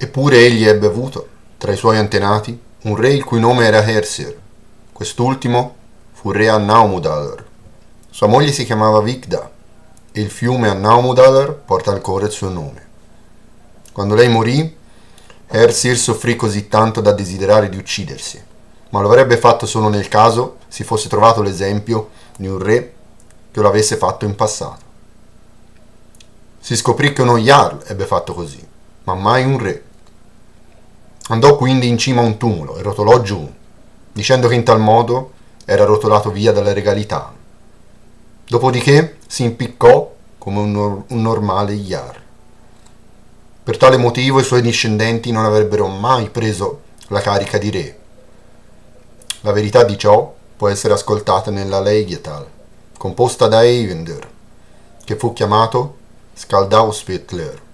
Eppure egli ebbe avuto, tra i suoi antenati, un re il cui nome era Hersier. Quest'ultimo fu re a Naumudalar. Sua moglie si chiamava Vigda e il fiume a Naumudalar porta ancora il suo nome. Quando lei morì, Hersir soffrì così tanto da desiderare di uccidersi, ma lo avrebbe fatto solo nel caso si fosse trovato l'esempio di un re che lo avesse fatto in passato. Si scoprì che uno Jarl ebbe fatto così, ma mai un re. Andò quindi in cima a un tumulo e rotolò giù, dicendo che in tal modo era rotolato via dalla regalità. Dopodiché si impiccò come un, nor- un normale Iar. Per tale motivo i suoi discendenti non avrebbero mai preso la carica di re. La verità di ciò può essere ascoltata nella Leigetal, composta da Eivinder, che fu chiamato Skaldauspitler.